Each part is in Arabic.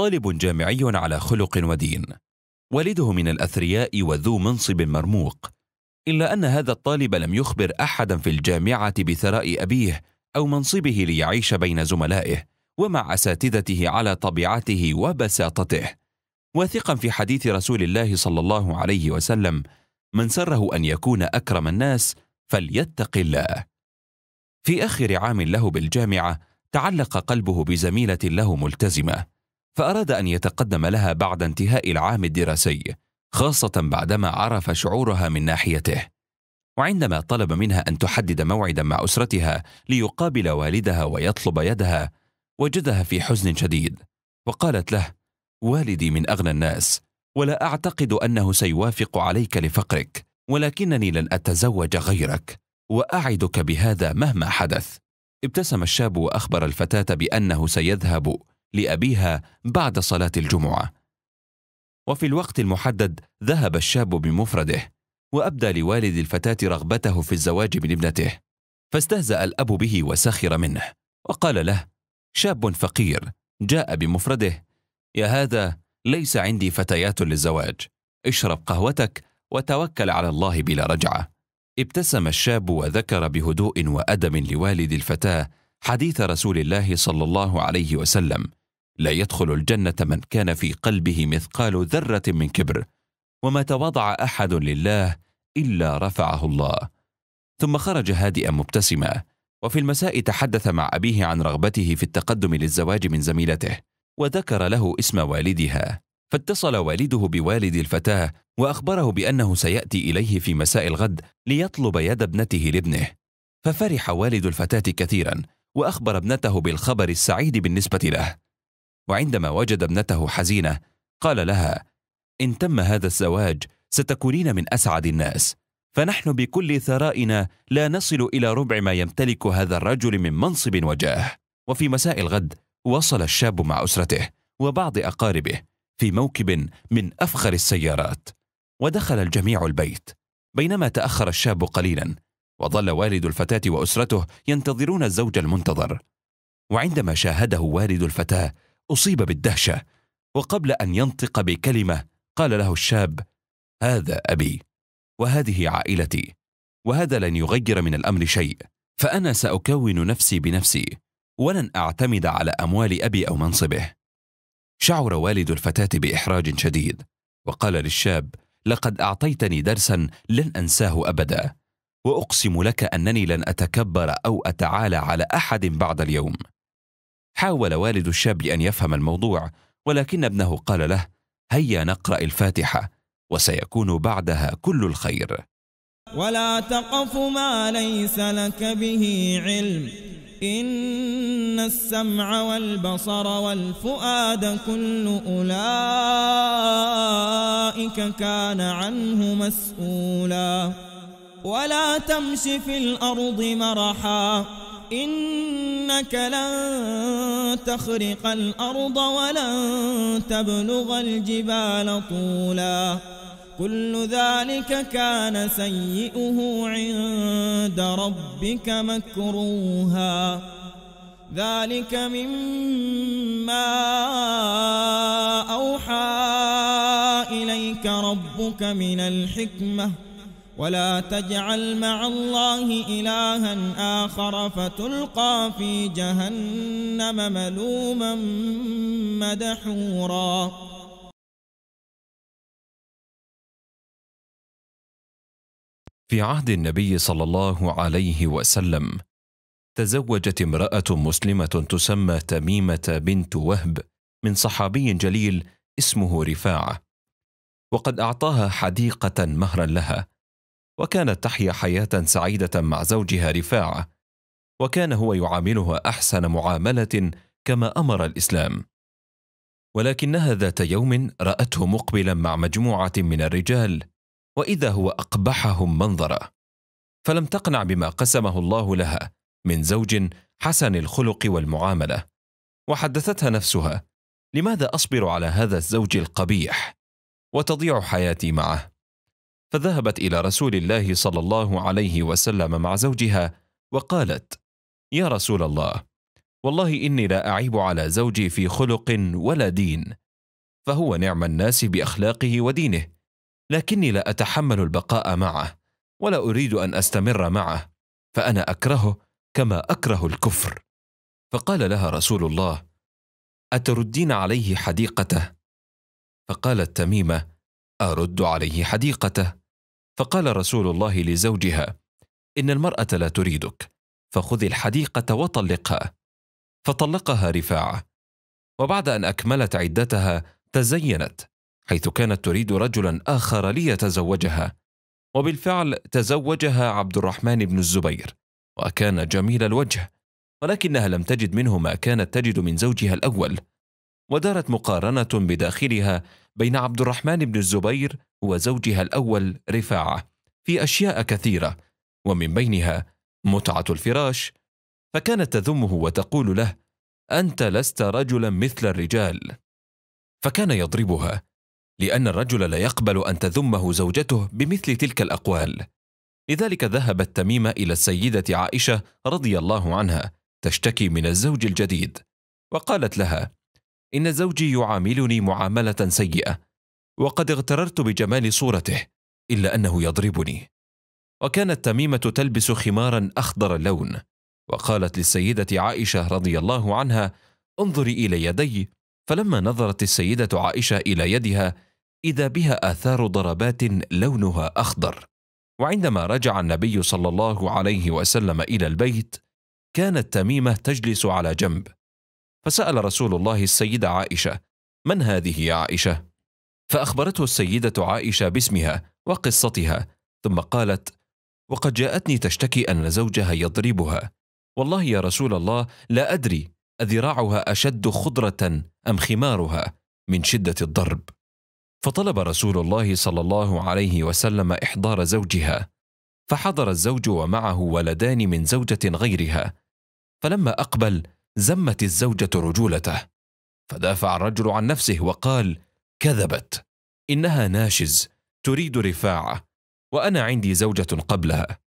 طالب جامعي على خلق ودين والده من الأثرياء وذو منصب مرموق إلا أن هذا الطالب لم يخبر أحدا في الجامعة بثراء أبيه أو منصبه ليعيش بين زملائه ومع أساتذته على طبيعته وبساطته واثقا في حديث رسول الله صلى الله عليه وسلم من سره أن يكون أكرم الناس فليتق الله في آخر عام له بالجامعة تعلق قلبه بزميلة له ملتزمة فأراد أن يتقدم لها بعد انتهاء العام الدراسي خاصة بعدما عرف شعورها من ناحيته وعندما طلب منها أن تحدد موعدا مع أسرتها ليقابل والدها ويطلب يدها وجدها في حزن شديد وقالت له والدي من أغنى الناس ولا أعتقد أنه سيوافق عليك لفقرك ولكنني لن أتزوج غيرك وأعدك بهذا مهما حدث ابتسم الشاب وأخبر الفتاة بأنه سيذهب لأبيها بعد صلاة الجمعة. وفي الوقت المحدد ذهب الشاب بمفرده، وأبدى لوالد الفتاة رغبته في الزواج من ابنته، فاستهزأ الأب به وسخر منه، وقال له: شاب فقير جاء بمفرده، يا هذا ليس عندي فتيات للزواج، اشرب قهوتك وتوكل على الله بلا رجعة. ابتسم الشاب وذكر بهدوء وأدب لوالد الفتاة حديث رسول الله صلى الله عليه وسلم لا يدخل الجنه من كان في قلبه مثقال ذره من كبر وما تواضع احد لله الا رفعه الله ثم خرج هادئا مبتسما وفي المساء تحدث مع ابيه عن رغبته في التقدم للزواج من زميلته وذكر له اسم والدها فاتصل والده بوالد الفتاه واخبره بانه سياتي اليه في مساء الغد ليطلب يد ابنته لابنه ففرح والد الفتاه كثيرا واخبر ابنته بالخبر السعيد بالنسبه له وعندما وجد ابنته حزينه قال لها ان تم هذا الزواج ستكونين من اسعد الناس فنحن بكل ثرائنا لا نصل الى ربع ما يمتلك هذا الرجل من منصب وجاه وفي مساء الغد وصل الشاب مع اسرته وبعض اقاربه في موكب من افخر السيارات ودخل الجميع البيت بينما تاخر الشاب قليلا وظل والد الفتاه واسرته ينتظرون الزوج المنتظر وعندما شاهده والد الفتاه أصيب بالدهشة وقبل أن ينطق بكلمة قال له الشاب هذا أبي وهذه عائلتي وهذا لن يغير من الأمر شيء فأنا سأكون نفسي بنفسي ولن أعتمد على أموال أبي أو منصبه شعر والد الفتاة بإحراج شديد وقال للشاب لقد أعطيتني درسا لن أنساه أبدا وأقسم لك أنني لن أتكبر أو أتعالى على أحد بعد اليوم حاول والد الشاب أن يفهم الموضوع ولكن ابنه قال له هيا نقرأ الفاتحة وسيكون بعدها كل الخير ولا تقف ما ليس لك به علم إن السمع والبصر والفؤاد كل أولئك كان عنه مسؤولا ولا تمش في الأرض مرحاً إنك لن تخرق الأرض ولن تبلغ الجبال طولا كل ذلك كان سيئه عند ربك مكروها ذلك مما أوحى إليك ربك من الحكمة ولا تجعل مع الله إلها آخر فتلقى في جهنم ملوما مدحورا في عهد النبي صلى الله عليه وسلم تزوجت امرأة مسلمة تسمى تميمة بنت وهب من صحابي جليل اسمه رفاعة وقد أعطاها حديقة مهرا لها وكانت تحيا حياة سعيدة مع زوجها رفاعة وكان هو يعاملها أحسن معاملة كما أمر الإسلام ولكنها ذات يوم رأته مقبلا مع مجموعة من الرجال وإذا هو أقبحهم منظرا فلم تقنع بما قسمه الله لها من زوج حسن الخلق والمعاملة وحدثتها نفسها لماذا أصبر على هذا الزوج القبيح وتضيع حياتي معه فذهبت الى رسول الله صلى الله عليه وسلم مع زوجها وقالت يا رسول الله والله اني لا اعيب على زوجي في خلق ولا دين فهو نعم الناس باخلاقه ودينه لكني لا اتحمل البقاء معه ولا اريد ان استمر معه فانا اكرهه كما اكره الكفر فقال لها رسول الله اتردين عليه حديقته فقالت تميمه ارد عليه حديقته فقال رسول الله لزوجها ان المراه لا تريدك فخذي الحديقه وطلقها فطلقها رفاعه وبعد ان اكملت عدتها تزينت حيث كانت تريد رجلا اخر ليتزوجها وبالفعل تزوجها عبد الرحمن بن الزبير وكان جميل الوجه ولكنها لم تجد منه ما كانت تجد من زوجها الاول ودارت مقارنه بداخلها بين عبد الرحمن بن الزبير وزوجها الأول رفاعة في أشياء كثيرة ومن بينها متعة الفراش فكانت تذمه وتقول له أنت لست رجلا مثل الرجال فكان يضربها لأن الرجل لا يقبل أن تذمه زوجته بمثل تلك الأقوال لذلك ذهبت تميمة إلى السيدة عائشة رضي الله عنها تشتكي من الزوج الجديد وقالت لها إن زوجي يعاملني معاملة سيئة وقد اغتررت بجمال صورته إلا أنه يضربني وكانت تميمة تلبس خمارا أخضر اللون وقالت للسيدة عائشة رضي الله عنها انظري إلى يدي فلما نظرت السيدة عائشة إلى يدها إذا بها آثار ضربات لونها أخضر وعندما رجع النبي صلى الله عليه وسلم إلى البيت كانت تميمة تجلس على جنب فسأل رسول الله السيدة عائشة: من هذه يا عائشة؟ فأخبرته السيدة عائشة باسمها وقصتها، ثم قالت: وقد جاءتني تشتكي أن زوجها يضربها، والله يا رسول الله لا أدري أذراعها أشد خضرة أم خمارها من شدة الضرب. فطلب رسول الله صلى الله عليه وسلم إحضار زوجها، فحضر الزوج ومعه ولدان من زوجة غيرها، فلما أقبل زمت الزوجة رجولته فدافع الرجل عن نفسه وقال كذبت إنها ناشز تريد رفاعة وأنا عندي زوجة قبلها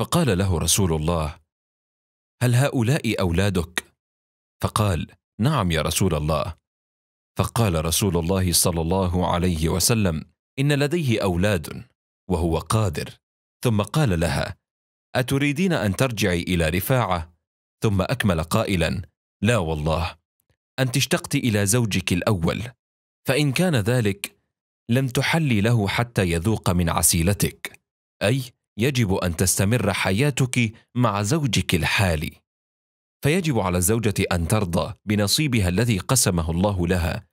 فقال له رسول الله هل هؤلاء أولادك؟ فقال نعم يا رسول الله فقال رسول الله صلى الله عليه وسلم إن لديه أولاد وهو قادر ثم قال لها أتريدين أن ترجعي إلى رفاعة ثم اكمل قائلا لا والله انت اشتقت الى زوجك الاول فان كان ذلك لم تحلي له حتى يذوق من عسيلتك اي يجب ان تستمر حياتك مع زوجك الحالي فيجب على الزوجه ان ترضى بنصيبها الذي قسمه الله لها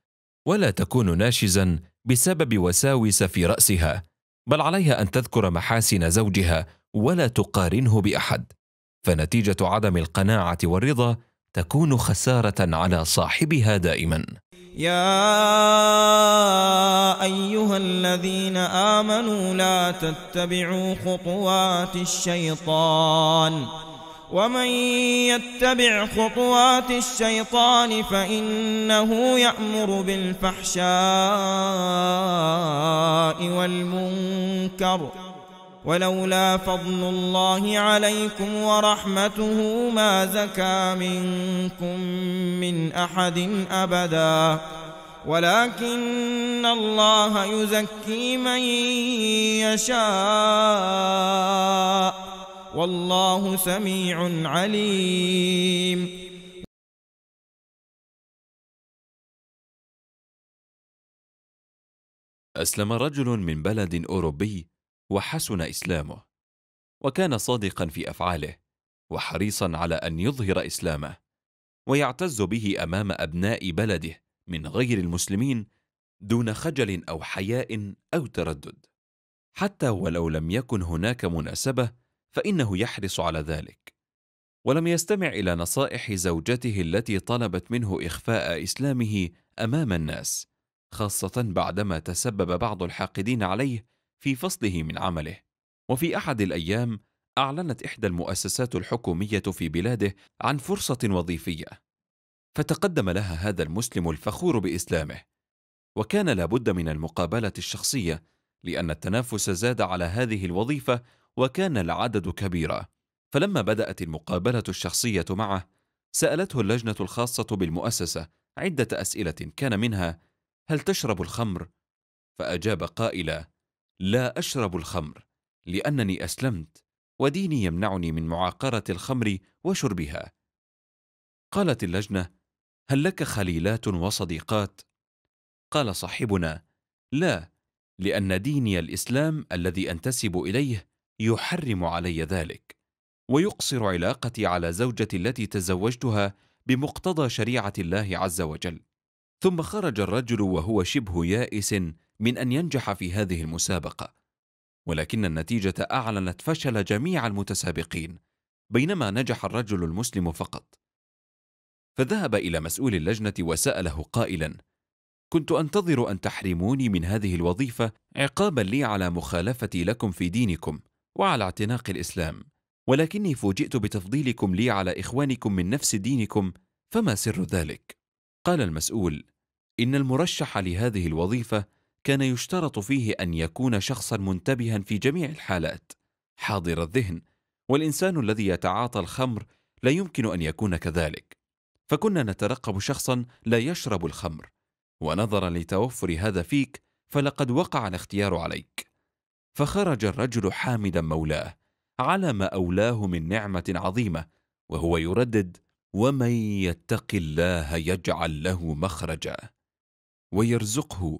ولا تكون ناشزا بسبب وساوس في راسها بل عليها ان تذكر محاسن زوجها ولا تقارنه باحد فنتيجه عدم القناعه والرضا تكون خساره على صاحبها دائما يا ايها الذين امنوا لا تتبعوا خطوات الشيطان ومن يتبع خطوات الشيطان فانه يامر بالفحشاء والمنكر ولولا فضل الله عليكم ورحمته ما زكى منكم من أحد أبدا ولكن الله يزكي من يشاء والله سميع عليم أسلم رجل من بلد أوروبي وحسن اسلامه وكان صادقا في افعاله وحريصا على ان يظهر اسلامه ويعتز به امام ابناء بلده من غير المسلمين دون خجل او حياء او تردد حتى ولو لم يكن هناك مناسبه فانه يحرص على ذلك ولم يستمع الى نصائح زوجته التي طلبت منه اخفاء اسلامه امام الناس خاصه بعدما تسبب بعض الحاقدين عليه في فصله من عمله وفي احد الايام اعلنت احدى المؤسسات الحكوميه في بلاده عن فرصه وظيفيه فتقدم لها هذا المسلم الفخور باسلامه وكان لابد من المقابله الشخصيه لان التنافس زاد على هذه الوظيفه وكان العدد كبيرا فلما بدات المقابله الشخصيه معه سالته اللجنه الخاصه بالمؤسسه عده اسئله كان منها هل تشرب الخمر فاجاب قائلا لا أشرب الخمر لأنني أسلمت وديني يمنعني من معاقرة الخمر وشربها. قالت اللجنة: هل لك خليلات وصديقات؟ قال صاحبنا: لا، لأن ديني الإسلام الذي أنتسب إليه يحرم علي ذلك، ويقصر علاقتي على زوجتي التي تزوجتها بمقتضى شريعة الله عز وجل. ثم خرج الرجل وهو شبه يائس من أن ينجح في هذه المسابقة ولكن النتيجة أعلنت فشل جميع المتسابقين بينما نجح الرجل المسلم فقط فذهب إلى مسؤول اللجنة وسأله قائلا كنت أنتظر أن تحرموني من هذه الوظيفة عقابا لي على مخالفتي لكم في دينكم وعلى اعتناق الإسلام ولكني فوجئت بتفضيلكم لي على إخوانكم من نفس دينكم فما سر ذلك؟ قال المسؤول إن المرشح لهذه الوظيفة كان يشترط فيه ان يكون شخصا منتبها في جميع الحالات حاضر الذهن والانسان الذي يتعاطى الخمر لا يمكن ان يكون كذلك فكنا نترقب شخصا لا يشرب الخمر ونظرا لتوفر هذا فيك فلقد وقع الاختيار عليك فخرج الرجل حامدا مولاه على ما اولاه من نعمه عظيمه وهو يردد ومن يتق الله يجعل له مخرجا ويرزقه